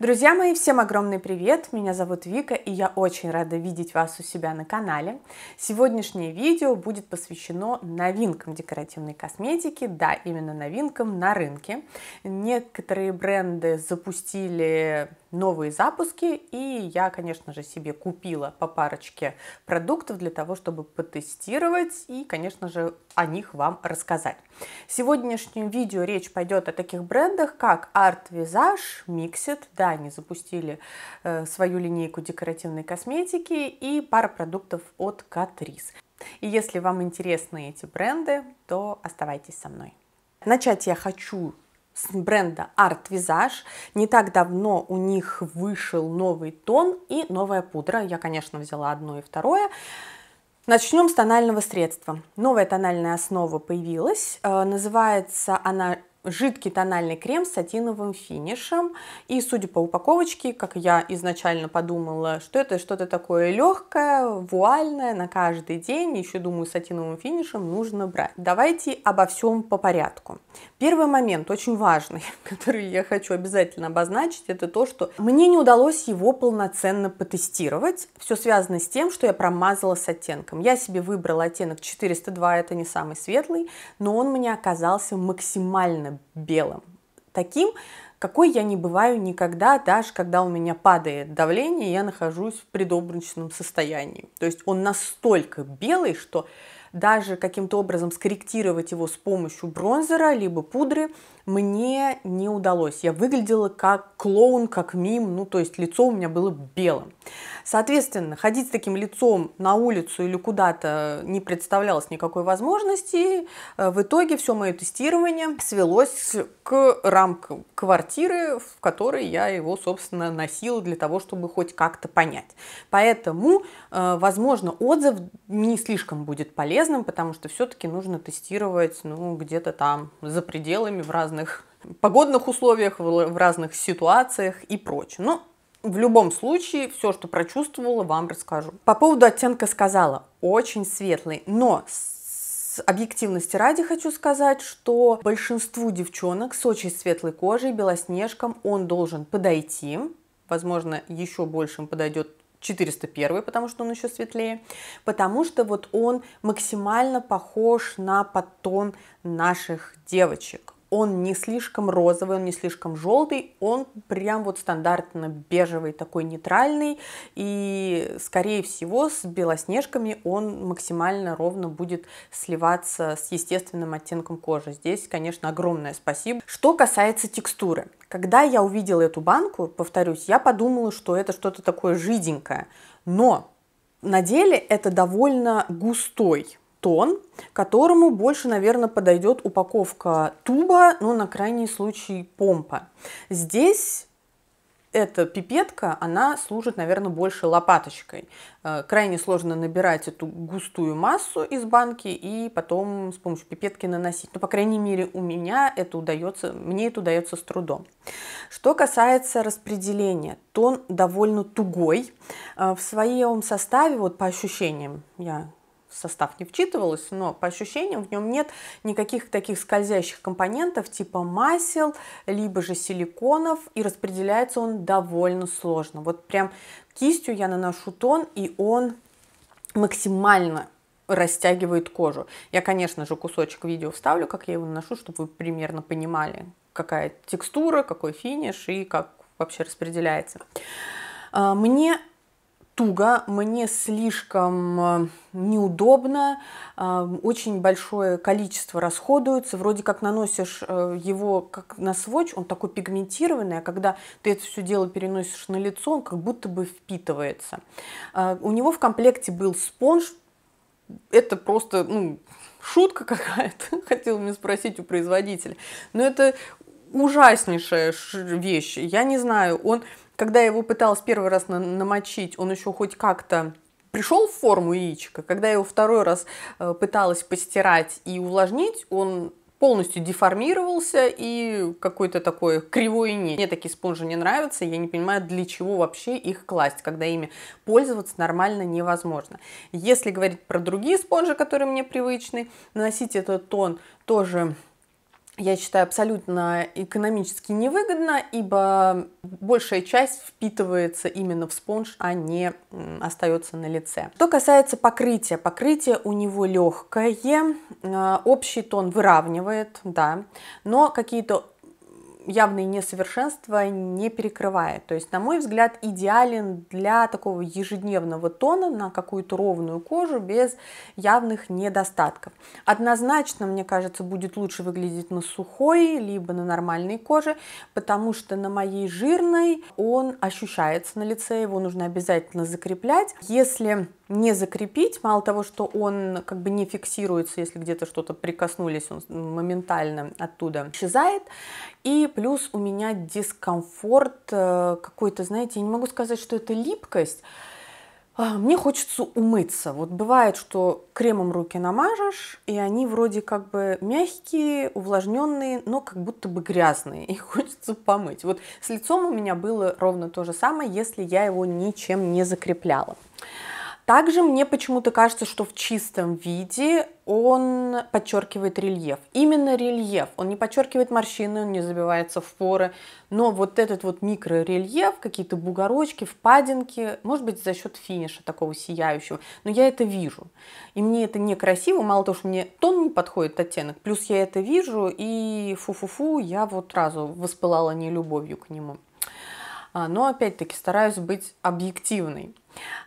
Друзья мои, всем огромный привет! Меня зовут Вика, и я очень рада видеть вас у себя на канале. Сегодняшнее видео будет посвящено новинкам декоративной косметики, да, именно новинкам на рынке. Некоторые бренды запустили новые запуски, и я, конечно же, себе купила по парочке продуктов для того, чтобы потестировать и, конечно же, о них вам рассказать. В сегодняшнем видео речь пойдет о таких брендах, как Art Visage, Mixit, да, они запустили э, свою линейку декоративной косметики и пара продуктов от Catrice. И если вам интересны эти бренды, то оставайтесь со мной. Начать я хочу с бренда Art Visage. Не так давно у них вышел новый тон и новая пудра. Я, конечно, взяла одно и второе. Начнем с тонального средства. Новая тональная основа появилась. Э, называется она жидкий тональный крем с сатиновым финишем. И судя по упаковочке, как я изначально подумала, что это что-то такое легкое, вуальное, на каждый день. Еще думаю, с сатиновым финишем нужно брать. Давайте обо всем по порядку. Первый момент, очень важный, который я хочу обязательно обозначить, это то, что мне не удалось его полноценно потестировать. Все связано с тем, что я промазала с оттенком. Я себе выбрала оттенок 402, это не самый светлый, но он мне оказался максимально белым. Таким, какой я не бываю никогда, даже когда у меня падает давление, я нахожусь в предобрачном состоянии. То есть он настолько белый, что даже каким-то образом скорректировать его с помощью бронзера либо пудры мне не удалось. Я выглядела как клоун, как мим, ну то есть лицо у меня было белым. Соответственно, ходить с таким лицом на улицу или куда-то не представлялось никакой возможности. Э, в итоге все мое тестирование свелось к рамкам квартиры, в которой я его, собственно, носила для того, чтобы хоть как-то понять. Поэтому, э, возможно, отзыв не слишком будет полезен, полезным, потому что все-таки нужно тестировать, ну, где-то там за пределами, в разных погодных условиях, в разных ситуациях и прочее. Но в любом случае, все, что прочувствовала, вам расскажу. По поводу оттенка сказала, очень светлый, но с объективности ради хочу сказать, что большинству девчонок с очень светлой кожей, белоснежкам, он должен подойти. Возможно, еще больше им подойдет 401, потому что он еще светлее, потому что вот он максимально похож на подтон наших девочек он не слишком розовый, он не слишком желтый, он прям вот стандартно бежевый, такой нейтральный, и, скорее всего, с белоснежками он максимально ровно будет сливаться с естественным оттенком кожи. Здесь, конечно, огромное спасибо. Что касается текстуры. Когда я увидела эту банку, повторюсь, я подумала, что это что-то такое жиденькое, но на деле это довольно густой тон, которому больше, наверное, подойдет упаковка туба, но ну, на крайний случай помпа. Здесь эта пипетка, она служит, наверное, больше лопаточкой. Э, крайне сложно набирать эту густую массу из банки и потом с помощью пипетки наносить. Но, ну, по крайней мере, у меня это удается, мне это удается с трудом. Что касается распределения, тон довольно тугой. Э, в своем составе, вот по ощущениям, я состав не вчитывалась, но по ощущениям в нем нет никаких таких скользящих компонентов типа масел, либо же силиконов, и распределяется он довольно сложно. Вот прям кистью я наношу тон, и он максимально растягивает кожу. Я, конечно же, кусочек видео вставлю, как я его наношу, чтобы вы примерно понимали, какая текстура, какой финиш и как вообще распределяется. А, мне туго, мне слишком э, неудобно, э, очень большое количество расходуется, вроде как наносишь э, его как на сводч, он такой пигментированный, а когда ты это все дело переносишь на лицо, он как будто бы впитывается. У него в комплекте был спонж, это просто, ну, шутка какая-то, хотел мне спросить у производителя, но это ужаснейшая вещь, я не знаю, он когда я его пыталась первый раз на- намочить, он еще хоть как-то пришел в форму яичка. Когда я его второй раз э, пыталась постирать и увлажнить, он полностью деформировался и какой-то такой кривой не. Мне такие спонжи не нравятся, я не понимаю, для чего вообще их класть, когда ими пользоваться нормально невозможно. Если говорить про другие спонжи, которые мне привычны, наносить этот тон тоже я считаю, абсолютно экономически невыгодно, ибо большая часть впитывается именно в спонж, а не остается на лице. Что касается покрытия, покрытие у него легкое, а, общий тон выравнивает, да, но какие-то явные несовершенства не перекрывает. То есть, на мой взгляд, идеален для такого ежедневного тона на какую-то ровную кожу без явных недостатков. Однозначно, мне кажется, будет лучше выглядеть на сухой, либо на нормальной коже, потому что на моей жирной он ощущается на лице, его нужно обязательно закреплять. Если не закрепить. Мало того, что он как бы не фиксируется, если где-то что-то прикоснулись, он моментально оттуда исчезает. И плюс у меня дискомфорт э, какой-то, знаете, я не могу сказать, что это липкость, а, мне хочется умыться. Вот бывает, что кремом руки намажешь, и они вроде как бы мягкие, увлажненные, но как будто бы грязные, и хочется помыть. Вот с лицом у меня было ровно то же самое, если я его ничем не закрепляла. Также мне почему-то кажется, что в чистом виде он подчеркивает рельеф. Именно рельеф. Он не подчеркивает морщины, он не забивается в поры. Но вот этот вот микрорельеф, какие-то бугорочки, впадинки, может быть, за счет финиша такого сияющего. Но я это вижу. И мне это некрасиво. Мало того, что мне тон не подходит оттенок, плюс я это вижу, и фу-фу-фу, я вот сразу воспылала нелюбовью к нему. А, но опять-таки стараюсь быть объективной.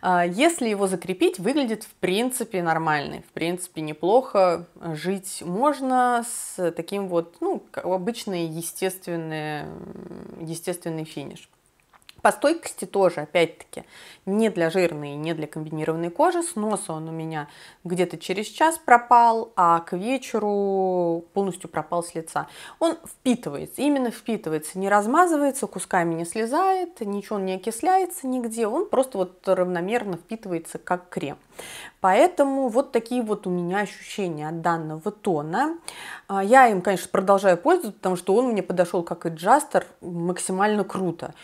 А, если его закрепить, выглядит в принципе нормально. в принципе неплохо. Жить можно с таким вот, ну, обычный естественный, естественный финиш. По стойкости тоже, опять-таки, не для жирной и не для комбинированной кожи. С носа он у меня где-то через час пропал, а к вечеру полностью пропал с лица. Он впитывается, именно впитывается, не размазывается, кусками не слезает, ничего он не окисляется нигде. Он просто вот равномерно впитывается, как крем. Поэтому вот такие вот у меня ощущения от данного тона. А, я им, конечно, продолжаю пользоваться, потому что он мне подошел как и джастер максимально круто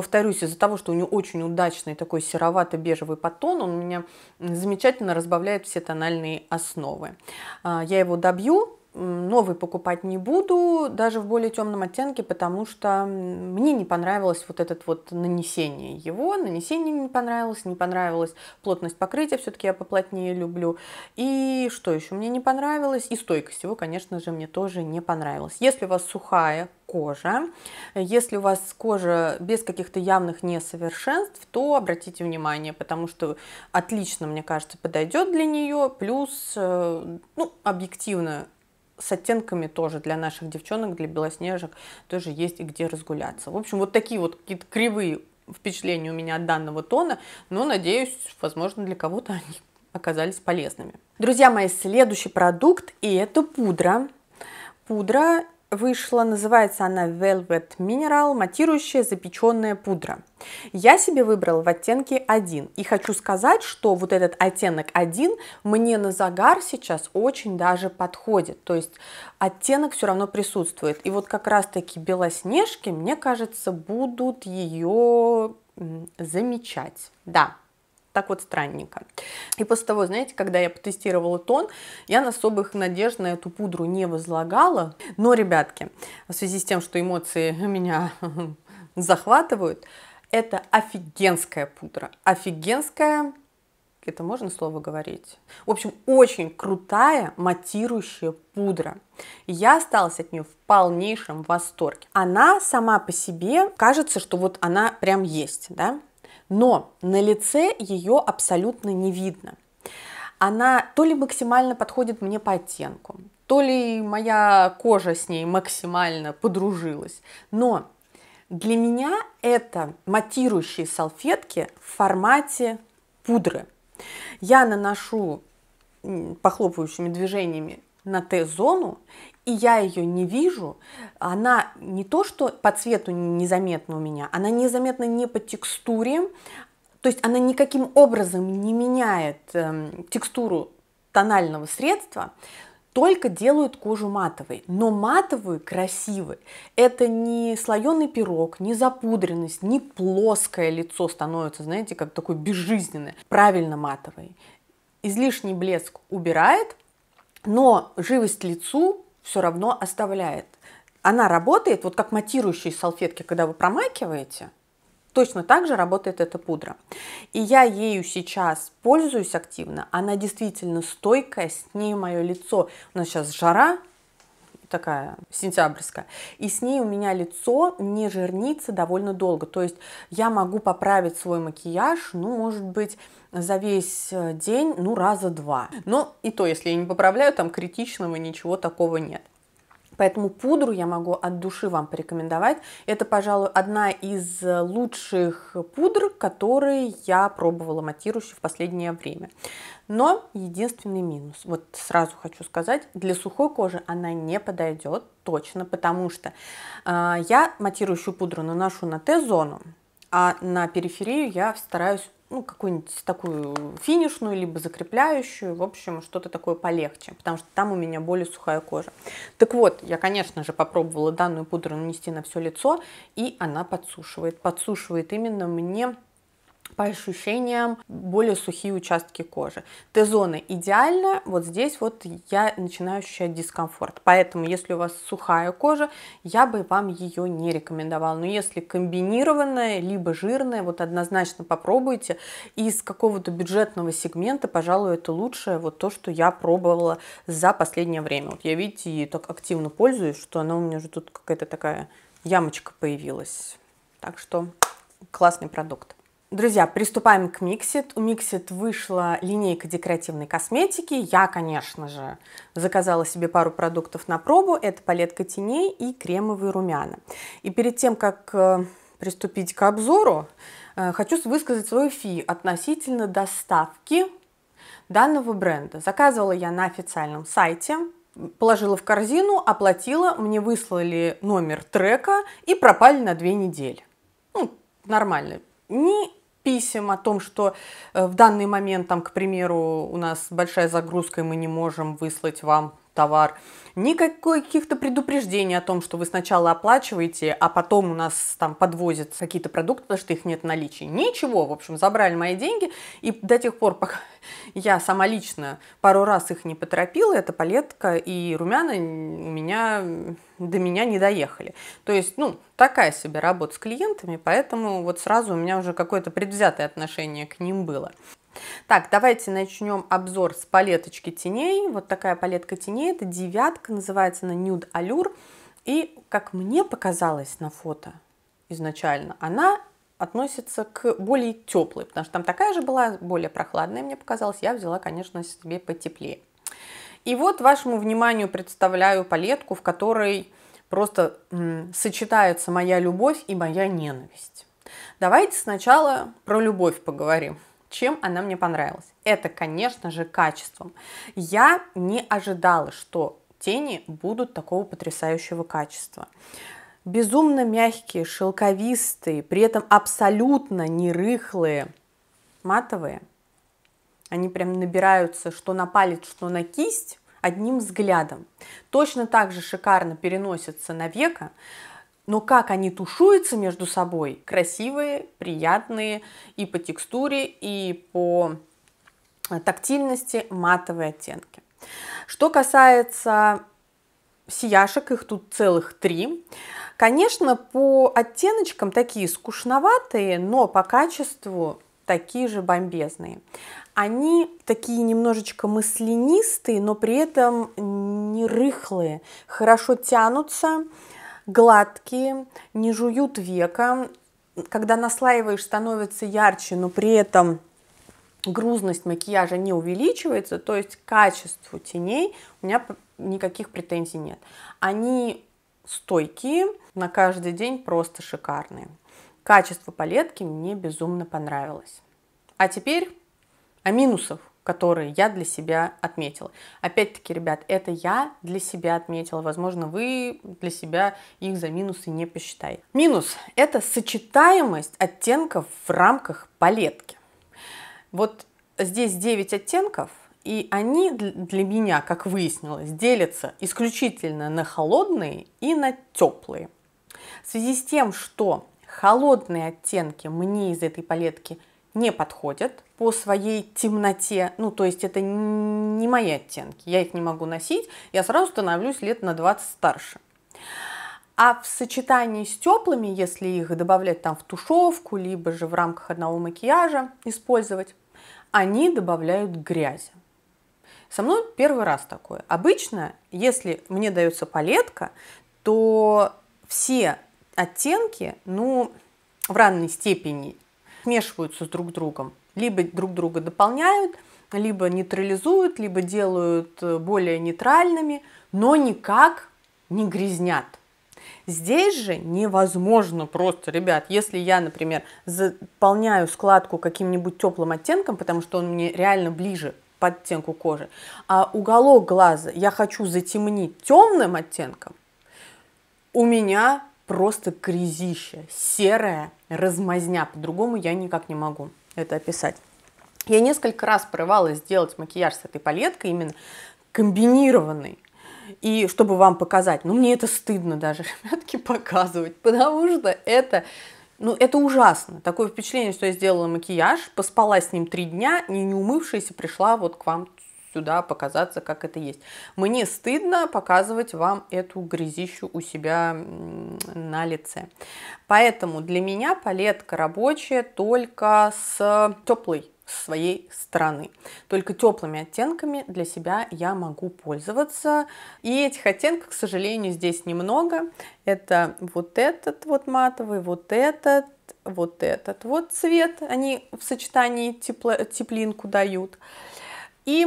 повторюсь, из-за того, что у него очень удачный такой серовато-бежевый подтон, он у меня замечательно разбавляет все тональные основы. А, я его добью, новый покупать не буду, даже в более темном оттенке, потому что мне не понравилось вот это вот нанесение его, нанесение не понравилось, не понравилась плотность покрытия, все-таки я поплотнее люблю. И что еще мне не понравилось? И стойкость его, конечно же, мне тоже не понравилась. Если у вас сухая кожа. Если у вас кожа без каких-то явных несовершенств, то обратите внимание, потому что отлично, мне кажется, подойдет для нее. Плюс, э, ну, объективно, с оттенками тоже для наших девчонок, для белоснежек тоже есть и где разгуляться. В общем, вот такие вот какие-то кривые впечатления у меня от данного тона, но, надеюсь, возможно, для кого-то они оказались полезными. Друзья мои, следующий продукт, и это пудра. Пудра вышла. Называется она Velvet Mineral, матирующая запеченная пудра. Я себе выбрала в оттенке 1. И хочу сказать, что вот этот оттенок 1 мне на загар сейчас очень даже подходит. То есть оттенок все равно присутствует. И вот как раз-таки белоснежки, мне кажется, будут ее замечать. Да, так вот странненько. И после того, знаете, когда я потестировала тон, я на особых надежд на эту пудру не возлагала. Но, ребятки, в связи с тем, что эмоции меня захватывают, это офигенская пудра. Офигенская, это можно слово говорить? В общем, очень крутая матирующая пудра. Я осталась от нее в полнейшем восторге. Она сама по себе, кажется, что вот она прям есть, да? но на лице ее абсолютно не видно. Она то ли максимально подходит мне по оттенку, то ли моя кожа с ней максимально подружилась, но для меня это матирующие салфетки в формате пудры. Я наношу похлопывающими движениями на Т-зону и я ее не вижу, она не то что по цвету незаметна у меня, она незаметна не по текстуре, то есть она никаким образом не меняет э, текстуру тонального средства, только делают кожу матовой, но матовую красивой. Это не слоеный пирог, не запудренность, не плоское лицо становится, знаете, как такое безжизненное. Правильно матовый Излишний блеск убирает, но живость лицу все равно оставляет. Она работает, вот как матирующие салфетки, когда вы промакиваете, точно так же работает эта пудра. И я ею сейчас пользуюсь активно. Она действительно стойкая, с ней мое лицо. У нас сейчас жара, такая сентябрьская. И с ней у меня лицо не жирнится довольно долго. То есть я могу поправить свой макияж, ну, может быть, за весь э, день, ну, раза два. Но и то, если я не поправляю, там критичного ничего такого нет. Поэтому пудру я могу от души вам порекомендовать. Это, пожалуй, одна из э, лучших пудр, которые я пробовала матирующие в последнее время. Но единственный минус, вот сразу хочу сказать, для сухой кожи она не подойдет точно, потому что э, я матирующую пудру наношу на Т-зону, а на периферию я стараюсь ну, какую-нибудь такую финишную, либо закрепляющую, в общем, что-то такое полегче, потому что там у меня более сухая кожа. Так вот, я, конечно же, попробовала данную пудру нанести на все лицо, и она подсушивает. Подсушивает именно мне по ощущениям более сухие участки кожи. т зоны. Идеально вот здесь вот я начинаю ощущать дискомфорт. Поэтому, если у вас сухая кожа, я бы вам ее не рекомендовала. Но если комбинированная, либо жирная, вот однозначно попробуйте. из какого-то бюджетного сегмента, пожалуй, это лучшее, вот то, что я пробовала за последнее время. Вот я, видите, ей так активно пользуюсь, что она у меня уже тут какая-то такая ямочка появилась. Так что классный продукт. Друзья, приступаем к Mixit. У Mixit вышла линейка декоративной косметики. Я, конечно же, заказала себе пару продуктов на пробу. Это палетка теней и кремовые румяна. И перед тем, как э, приступить к обзору, э, хочу высказать свою фи относительно доставки данного бренда. Заказывала я на официальном сайте, положила в корзину, оплатила, мне выслали номер трека и пропали на две недели. Ну, нормально. Не писем о том, что э, в данный момент, там, к примеру, у нас большая загрузка, и мы не можем выслать вам товар, никакой каких-то предупреждений о том, что вы сначала оплачиваете, а потом у нас там подвозят какие-то продукты, потому что их нет в наличии. Ничего, в общем, забрали мои деньги, и до тех пор, пока я сама лично пару раз их не поторопила, эта палетка и румяна у меня до меня не доехали. То есть, ну, такая себе работа с клиентами, поэтому вот сразу у меня уже какое-то предвзятое отношение к ним было. Так, давайте начнем обзор с палеточки теней. Вот такая палетка теней, это девятка, называется она Nude Allure. И, как мне показалось на фото изначально, она относится к более теплой, потому что там такая же была, более прохладная, мне показалось. Я взяла, конечно, себе потеплее. И вот вашему вниманию представляю палетку, в которой просто м, сочетается моя любовь и моя ненависть. Давайте сначала про любовь поговорим. Чем она мне понравилась? Это, конечно же, качеством. Я не ожидала, что тени будут такого потрясающего качества. Безумно мягкие, шелковистые, при этом абсолютно не рыхлые, матовые. Они прям набираются что на палец, что на кисть одним взглядом. Точно так же шикарно переносятся на века. Но как они тушуются между собой, красивые, приятные и по текстуре, и по э, тактильности матовые оттенки. Что касается сияшек, их тут целых три. Конечно, по оттеночкам такие скучноватые, но по качеству такие же бомбезные. Они такие немножечко мысленистые но при этом не рыхлые, хорошо тянутся, гладкие, не жуют века. Когда наслаиваешь, становится ярче, но при этом грузность макияжа не увеличивается, то есть к качеству теней у меня никаких претензий нет. Они стойкие, на каждый день просто шикарные. Качество палетки мне безумно понравилось. А теперь о минусах которые я для себя отметила. Опять-таки, ребят, это я для себя отметила. Возможно, вы для себя их за минусы не посчитаете. Минус – это сочетаемость оттенков в рамках палетки. Вот здесь 9 оттенков, и они для меня, как выяснилось, делятся исключительно на холодные и на теплые. В связи с тем, что холодные оттенки мне из этой палетки – не подходят по своей темноте, ну, то есть это не мои оттенки, я их не могу носить, я сразу становлюсь лет на 20 старше. А в сочетании с теплыми, если их добавлять там в тушевку, либо же в рамках одного макияжа использовать, они добавляют грязи. Со мной первый раз такое. Обычно, если мне дается палетка, то все оттенки, ну, в равной степени смешиваются друг другом. Либо друг друга дополняют, либо нейтрализуют, либо делают э, более нейтральными, но никак не грязнят. Здесь же невозможно просто, ребят, если я, например, заполняю складку каким-нибудь теплым оттенком, потому что он мне реально ближе по оттенку кожи, а уголок глаза я хочу затемнить темным оттенком, у меня просто грязище, серая размазня. По-другому я никак не могу это описать. Я несколько раз порывалась сделать макияж с этой палеткой, именно комбинированный. И чтобы вам показать, ну мне это стыдно даже, ребятки, показывать, потому что это, ну это ужасно. Такое впечатление, что я сделала макияж, поспала с ним три дня, не, не умывшаяся пришла вот к вам сюда показаться, как это есть. Мне стыдно показывать вам эту грязищу у себя на лице. Поэтому для меня палетка рабочая только с теплой своей стороны. Только теплыми оттенками для себя я могу пользоваться. И этих оттенков, к сожалению, здесь немного. Это вот этот вот матовый, вот этот, вот этот вот цвет. Они в сочетании тепло, теплинку дают. И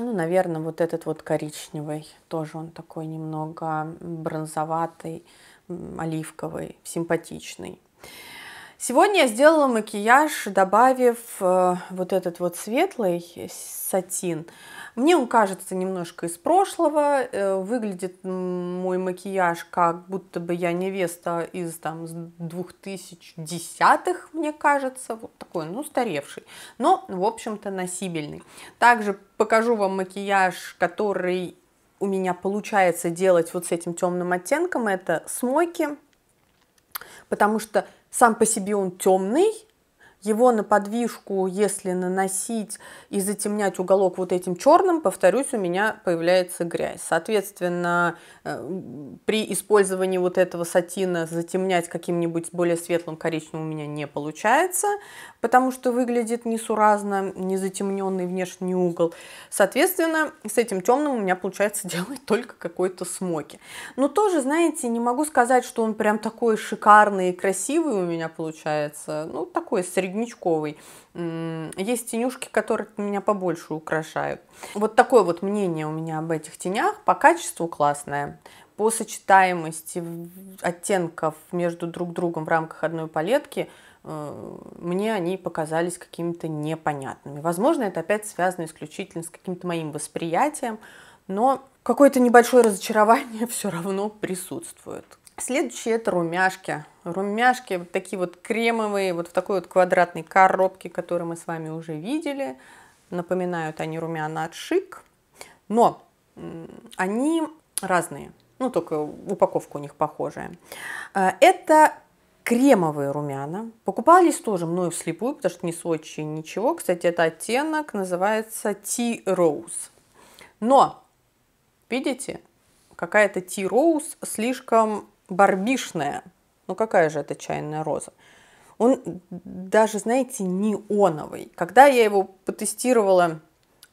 ну, наверное, вот этот вот коричневый, тоже он такой немного бронзоватый, оливковый, симпатичный. Сегодня я сделала макияж, добавив э, вот этот вот светлый сатин. Мне он кажется немножко из прошлого. Э, выглядит мой макияж как будто бы я невеста из там 2010-х, мне кажется. Вот такой, ну, старевший. Но, в общем-то, носибельный. Также покажу вам макияж, который у меня получается делать вот с этим темным оттенком. Это смойки. Потому что сам по себе он темный, его на подвижку, если наносить и затемнять уголок вот этим черным, повторюсь, у меня появляется грязь. Соответственно, э, при использовании вот этого сатина затемнять каким-нибудь более светлым коричневым у меня не получается, потому что выглядит несуразно незатемненный внешний угол. Соответственно, с этим темным у меня получается делать только какой-то смоки. Но тоже, знаете, не могу сказать, что он прям такой шикарный и красивый у меня получается. Ну, такой средний середнячковый. Есть тенюшки, которые меня побольше украшают. Вот такое вот мнение у меня об этих тенях. По качеству классное, по сочетаемости оттенков между друг другом в рамках одной палетки э, – мне они показались какими-то непонятными. Возможно, это опять связано исключительно с каким-то моим восприятием, но какое-то небольшое разочарование все равно присутствует. Следующие это румяшки. Румяшки вот такие вот кремовые, вот в такой вот квадратной коробке, которую мы с вами уже видели. Напоминают они румяна от Шик. Но они разные. Ну, только упаковка у них похожая. Э, это кремовые румяна. Покупались тоже мною вслепую, потому что не Сочи, ничего. Кстати, это оттенок называется Tea Rose. Но, видите, какая-то Tea Rose слишком барбишная. Ну какая же это чайная роза? Он даже, знаете, неоновый. Когда я его потестировала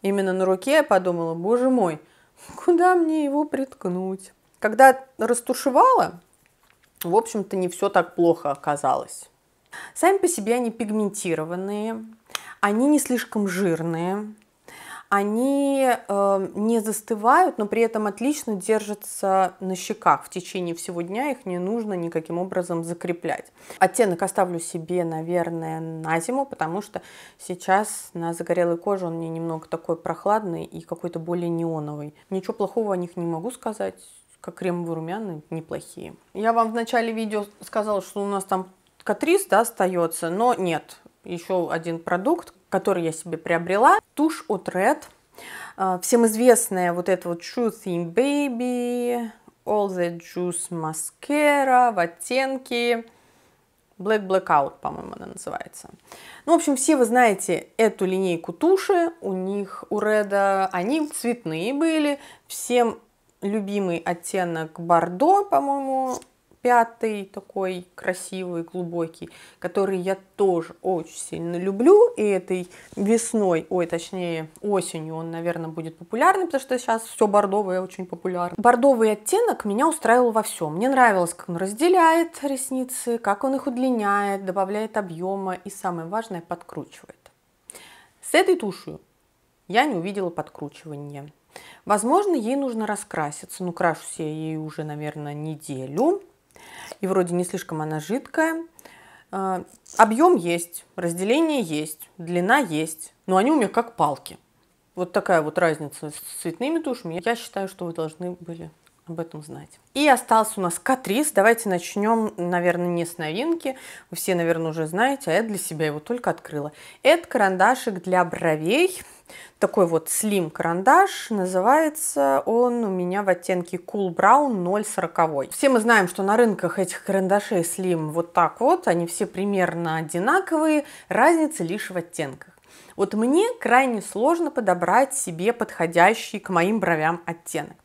именно на руке, я подумала, боже мой, куда мне его приткнуть? Когда растушевала, в общем-то, не все так плохо оказалось. Сами по себе они пигментированные, они не слишком жирные, они э, не застывают, но при этом отлично держатся на щеках в течение всего дня, их не нужно никаким образом закреплять. Оттенок оставлю себе, наверное, на зиму, потому что сейчас на загорелой коже он мне немного такой прохладный и какой-то более неоновый. Ничего плохого о них не могу сказать, как кремовые румяна неплохие. Я вам в начале видео сказала, что у нас там катрис да остается, но нет, еще один продукт, который я себе приобрела. Тушь от Red. А, всем известная вот эта вот Shooting Baby, All the Juice Mascara в оттенке Black Blackout, по-моему, она называется. Ну, в общем, все вы знаете эту линейку туши. У них, у Реда, они цветные были. Всем любимый оттенок бордо, по-моему, пятый такой красивый, глубокий, который я тоже очень сильно люблю. И этой весной, ой, точнее осенью он, наверное, будет популярный, потому что сейчас все бордовое очень популярно. Бордовый оттенок меня устраивал во всем. Мне нравилось, как он разделяет ресницы, как он их удлиняет, добавляет объема и, самое важное, подкручивает. С этой тушью я не увидела подкручивания. Возможно, ей нужно раскраситься. Ну, крашусь я ей уже, наверное, неделю. И вроде не слишком она жидкая. А, объем есть, разделение есть, длина есть, но они у меня как палки. Вот такая вот разница с цветными душами. Я считаю, что вы должны были об этом знать. И остался у нас Катрис. Давайте начнем, наверное, не с новинки. Вы все, наверное, уже знаете, а я для себя его только открыла. Это карандашик для бровей. Такой вот слим карандаш. Называется он у меня в оттенке Cool Brown 040. Все мы знаем, что на рынках этих карандашей слим вот так вот. Они все примерно одинаковые. Разница лишь в оттенках. Вот мне крайне сложно подобрать себе подходящий к моим бровям оттенок.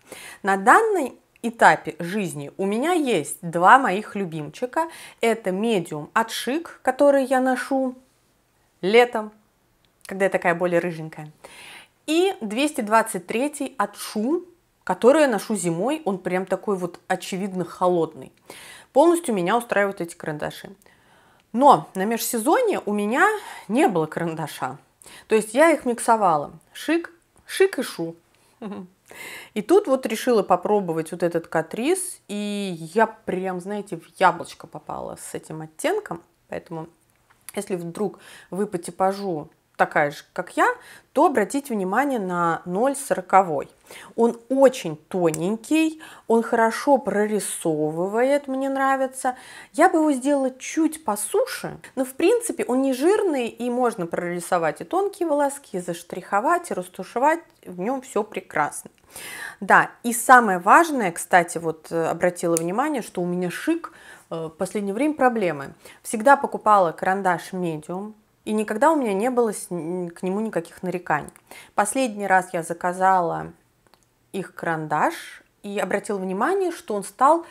На данный этапе жизни у меня есть два моих любимчика. Это медиум от Шик, который я ношу летом, когда я такая более рыженькая. И 223 от Шу, который я ношу зимой. Он прям такой вот очевидно холодный. Полностью меня устраивают эти карандаши. Но на межсезонье у меня не было карандаша. То есть я их миксовала. Шик, шик и шу. И тут вот решила попробовать вот этот катрис, и я прям, знаете, в яблочко попала с этим оттенком. Поэтому, если вдруг вы по типажу такая же, как я, то обратите внимание на 0,40. Он очень тоненький, он хорошо прорисовывает, мне нравится. Я бы его сделала чуть посуше, но в принципе он не жирный, и можно прорисовать и тонкие волоски, и заштриховать, и растушевать, в нем все прекрасно. Да, и самое важное, кстати, вот э, обратила внимание, что у меня шик э, в последнее время проблемы. Всегда покупала карандаш медиум, и никогда у меня не было к нему никаких нареканий. Последний раз я заказала их карандаш и обратила внимание, что он стал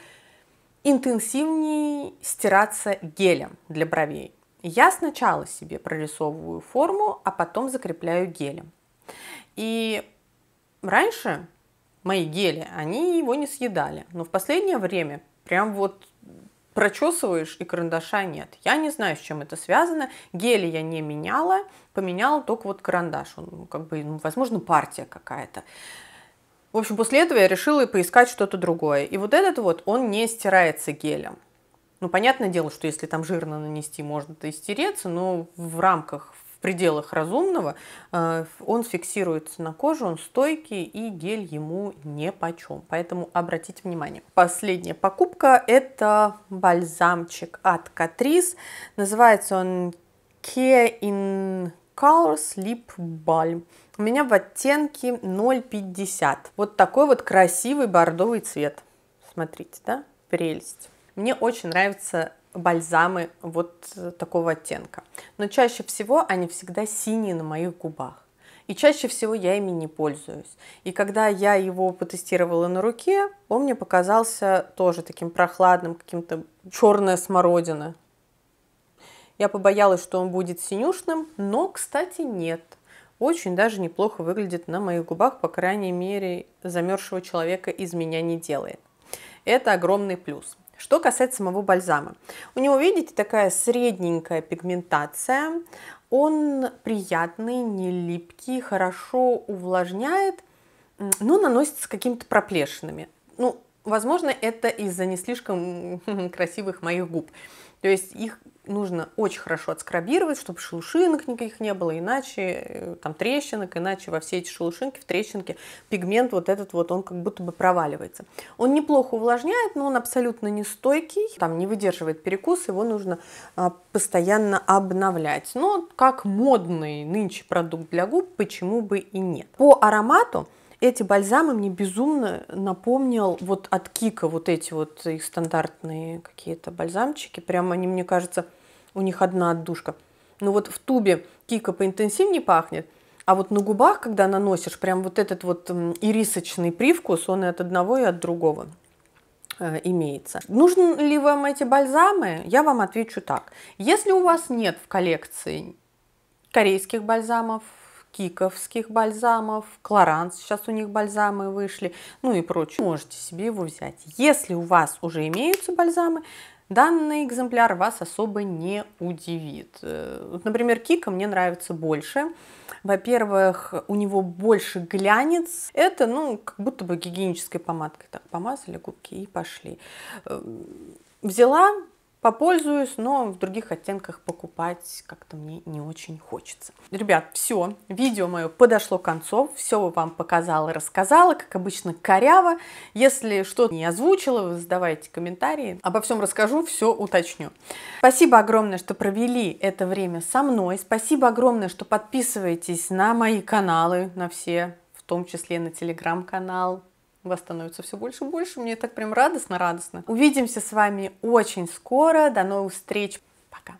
интенсивнее стираться гелем для бровей. Я сначала себе прорисовываю форму, а потом закрепляю гелем. И раньше мои гели, они его не съедали, но в последнее время прям вот прочесываешь и карандаша нет. Я не знаю, с чем это связано. Гели я не меняла, поменяла только вот карандаш. Он ну, как бы, ну, возможно, партия какая-то. В общем, после этого я решила поискать что-то другое. И вот этот вот, он не стирается гелем. Ну, понятное дело, что если там жирно нанести, можно это стереться, но в рамках, в пределах разумного, э, он фиксируется на коже, он стойкий и гель ему не почем. Поэтому обратите внимание. Последняя покупка это бальзамчик от Catrice. Называется он Care in Colors Lip Balm. У меня в оттенке 0,50. Вот такой вот красивый бордовый цвет. Смотрите, да? Прелесть. Мне очень нравится бальзамы вот э, такого оттенка. Но чаще всего они всегда синие на моих губах. И чаще всего я ими не пользуюсь. И когда я его потестировала на руке, он мне показался тоже таким прохладным, каким-то черная смородина. Я побоялась, что он будет синюшным, но, кстати, нет. Очень даже неплохо выглядит на моих губах, по крайней мере, замерзшего человека из меня не делает. Это огромный плюс. Что касается самого бальзама. У него, видите, такая средненькая пигментация. Он приятный, не липкий, хорошо увлажняет, но наносится какими-то проплешинами. Ну, возможно, это из-за не слишком красивых моих губ. То есть их нужно очень хорошо отскрабировать, чтобы шелушинок никаких не было, иначе э, там трещинок, иначе во все эти шелушинки, в трещинке пигмент вот этот вот, он как будто бы проваливается. Он неплохо увлажняет, но он абсолютно не стойкий, там не выдерживает перекус, его нужно а, постоянно обновлять. Но как модный нынче продукт для губ, почему бы и нет. По аромату эти бальзамы мне безумно напомнил вот от Кика вот эти вот их стандартные какие-то бальзамчики. Прямо они, мне кажется, у них одна отдушка. Но ну вот в тубе кика поинтенсивнее пахнет, а вот на губах, когда наносишь, прям вот этот вот ирисочный привкус, он и от одного, и от другого э, имеется. Нужны ли вам эти бальзамы? Я вам отвечу так. Если у вас нет в коллекции корейских бальзамов, киковских бальзамов, Клоранс, сейчас у них бальзамы вышли, ну и прочее. Можете себе его взять. Если у вас уже имеются бальзамы, данный экземпляр вас особо не удивит. Э, вот, например, Кика мне нравится больше. Во-первых, у него больше глянец. Это, ну, как будто бы гигиенической помадкой. Так, помазали губки и пошли. Э, взяла, попользуюсь, но в других оттенках покупать как-то мне не очень хочется. Ребят, все, видео мое подошло к концу, все вам показала и рассказала, как обычно, коряво. Если что-то не озвучила, вы задавайте комментарии, обо всем расскажу, все уточню. Спасибо огромное, что провели это время со мной, спасибо огромное, что подписываетесь на мои каналы, на все в том числе на телеграм-канал, вас становится все больше и больше. Мне так прям радостно-радостно. Увидимся с вами очень скоро. До новых встреч. Пока.